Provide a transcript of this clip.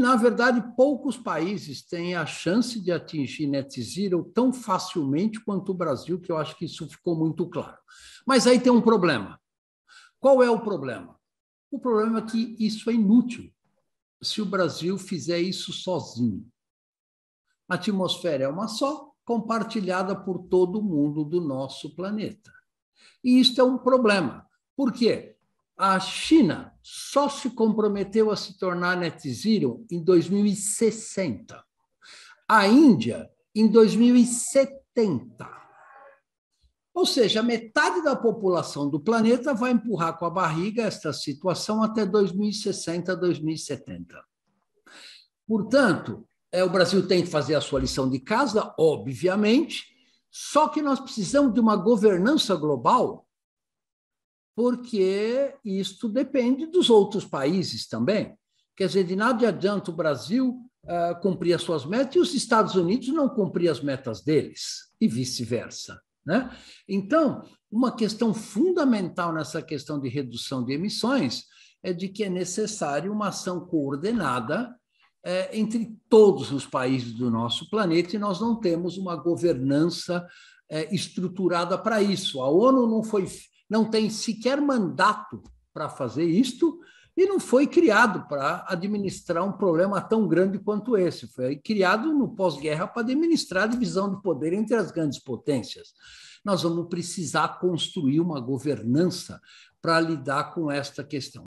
Na verdade, poucos países têm a chance de atingir net zero tão facilmente quanto o Brasil, que eu acho que isso ficou muito claro. Mas aí tem um problema. Qual é o problema? O problema é que isso é inútil se o Brasil fizer isso sozinho. A atmosfera é uma só, compartilhada por todo mundo do nosso planeta. E isso é um problema. Por quê? A China só se comprometeu a se tornar net zero em 2060. A Índia, em 2070. Ou seja, metade da população do planeta vai empurrar com a barriga esta situação até 2060, 2070. Portanto, é, o Brasil tem que fazer a sua lição de casa, obviamente, só que nós precisamos de uma governança global porque isto depende dos outros países também. Quer dizer, de nada adianta o Brasil uh, cumprir as suas metas e os Estados Unidos não cumprir as metas deles, e vice-versa. Né? Então, uma questão fundamental nessa questão de redução de emissões é de que é necessário uma ação coordenada é, entre todos os países do nosso planeta e nós não temos uma governança é, estruturada para isso. A ONU não foi não tem sequer mandato para fazer isto e não foi criado para administrar um problema tão grande quanto esse. Foi criado no pós-guerra para administrar a divisão de poder entre as grandes potências. Nós vamos precisar construir uma governança para lidar com esta questão.